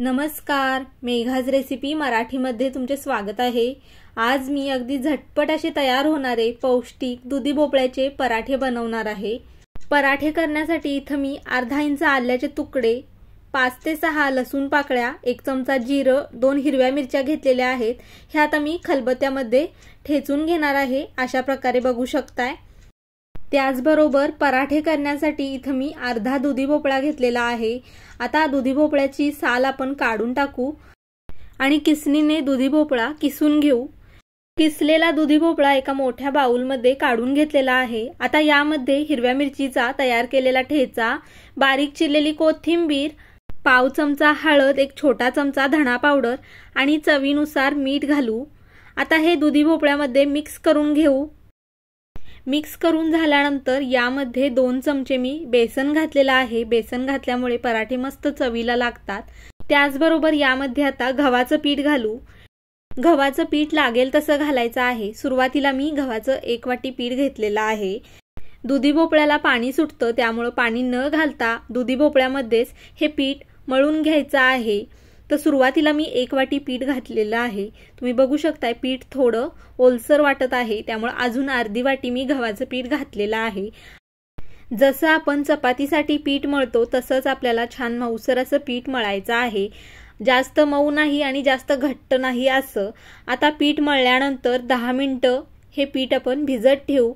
नमस्कार मेघाज रेसिपी मराठीमध्ये तुमचे स्वागत आहे आज मी अगदी झटपट असे तयार होणारे पौष्टिक दुधी भोपळ्याचे पराठे बनवणार आहे पराठे करण्यासाठी इथं मी अर्धा इंच आल्याचे तुकडे पाच ते सहा लसूण पाकळ्या एक चमचा जिरं दोन हिरव्या मिरच्या घेतलेल्या आहेत ह्या आता मी खलबत्त्यामध्ये ठेचून घेणार आहे अशा प्रकारे बघू शकताय त्याचबरोबर पराठे करण्यासाठी इथं मी अर्धा दुधी भोपळा घेतलेला आहे आता दुधी भोपळ्याची साल आपण काढून टाकू आणि किसणीने दुधी भोपळा किसून घेऊ किसलेला दुधी भोपळा एका मोठ्या बाऊलमध्ये काढून घेतलेला आहे आता यामध्ये हिरव्या मिरचीचा तयार केलेला ठेचा बारीक चिरलेली कोथिंबीर पाव चमचा हळद एक छोटा चमचा धणा पावडर आणि चवीनुसार मीठ घालू आता हे दुधी भोपळ्यामध्ये मिक्स करून घेऊ मिक्स करून झाल्यानंतर यामध्ये दोन चमचे मी बेसन घातलेलं आहे बेसन घातल्यामुळे पराठे मस्त चवीला लागतात त्याचबरोबर यामध्ये आता गव्हाचं पीठ घालू गव्हाचं पीठ लागेल तसं घालायचं आहे सुरुवातीला मी गव्हाचं एक वाटी पीठ घेतलेलं आहे दुधी भोपळ्याला पाणी सुटतं त्यामुळं पाणी न घालता दुधी भोपळ्यामध्येच हे पीठ मळून घ्यायचं आहे तर सुरुवातीला मी एक वाटी पीठ घातलेलं आहे तुम्ही बघू शकताय पीठ थोडं ओलसर वाटत आहे त्यामुळे अजून अर्धी वाटी मी गव्हाचं पीठ घातलेलं आहे जसं आपण चपातीसाठी पीठ मळतो तसंच आपल्याला छान मऊसर असं पीठ मळायचं आहे जास्त मऊ नाही आणि जास्त घट्ट नाही असं आता पीठ मळल्यानंतर दहा मिनटं हे पीठ आपण भिजत ठेवू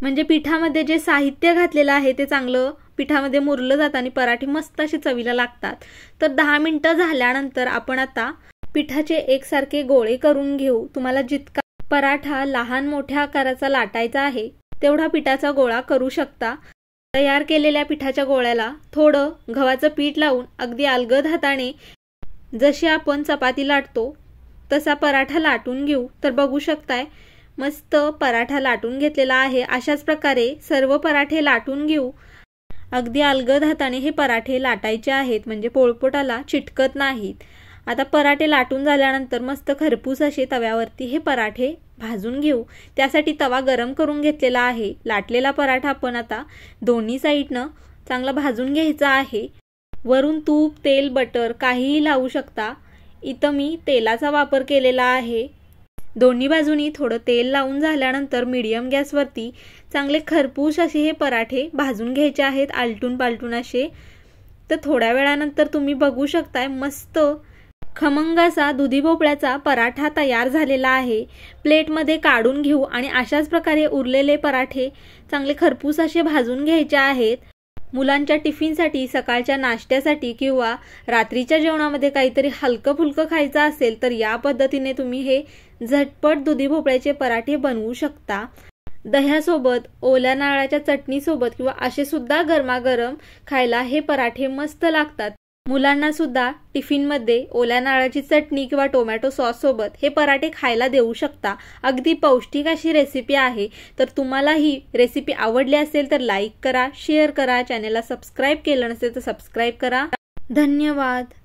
म्हणजे पिठामध्ये जे साहित्य घातलेलं आहे ते चांगलं पिठामध्ये मुरलं जातं आणि पराठे मस्त अशी चवीला लागतात तर दहा मिनिटं झाल्यानंतर आपण आता पिठाचे एकसारखे गोळे करून घेऊ तुम्हाला जितका पराठा लहान मोठ्या आकाराचा लाटायचा आहे तेवढा पिठाचा गोळा करू शकता तयार केलेल्या पिठाच्या गोळ्याला थोडं गव्हाचं पीठ लावून अगदी अलगद हाताने जशी आपण चपाती लाटतो तसा पराठा लाटून घेऊ तर बघू शकताय मस्त पराठा लाटून घेतलेला आहे अशाच प्रकारे सर्व पराठे लाटून घेऊ अगदी अलगद हाताने हे पराठे लाटायचे आहेत म्हणजे पोळपोटाला चिटकत नाहीत आता पराठे लाटून झाल्यानंतर मस्त खरपूस असे तव्यावरती हे पराठे भाजून घेऊ त्यासाठी तवा गरम करून घेतलेला आहे लाटलेला पराठा आपण आता दोन्ही साईडनं चांगला भाजून घ्यायचा आहे वरून तूप तेल बटर काहीही लावू शकता इथं मी तेलाचा वापर केलेला आहे दोन्ही बाजूनी थोडं तेल लावून झाल्यानंतर मीडियम गॅसवरती चांगले खरपूस असे हे पराठे भाजून घ्यायचे आहेत आलटून पालटून असे तर थोड्या वेळानंतर तुम्ही बघू शकताय मस्त खमंग असा दुधी भोपळ्याचा पराठा तयार झालेला आहे प्लेटमध्ये काढून घेऊ आणि अशाच प्रकारे उरलेले पराठे चांगले खरपूस असे भाजून घ्यायचे आहेत मुलांच्या टिफिनसाठी सकाळच्या नाश्त्यासाठी किंवा रात्रीच्या जेवणामध्ये काहीतरी हलकं फुलकं खायचं असेल तर या पद्धतीने तुम्ही हे झटपट दुधी भोपळ्याचे पराठे बनवू शकता दह्यासोबत ओल्या नारळाच्या चटणीसोबत किंवा असे सुद्धा गरमागरम खायला हे पराठे मस्त लागतात मुलांना सुद्धा टिफिनमध्ये ओल्या नाळाची चटणी किंवा टोमॅटो सॉससोबत हे पराठे खायला देऊ शकता अगदी पौष्टिक अशी रेसिपी आहे तर तुम्हाला ही रेसिपी आवडली असेल तर लाईक करा शेअर करा चॅनेलला सबस्क्राईब केलं नसेल तर सबस्क्राईब करा धन्यवाद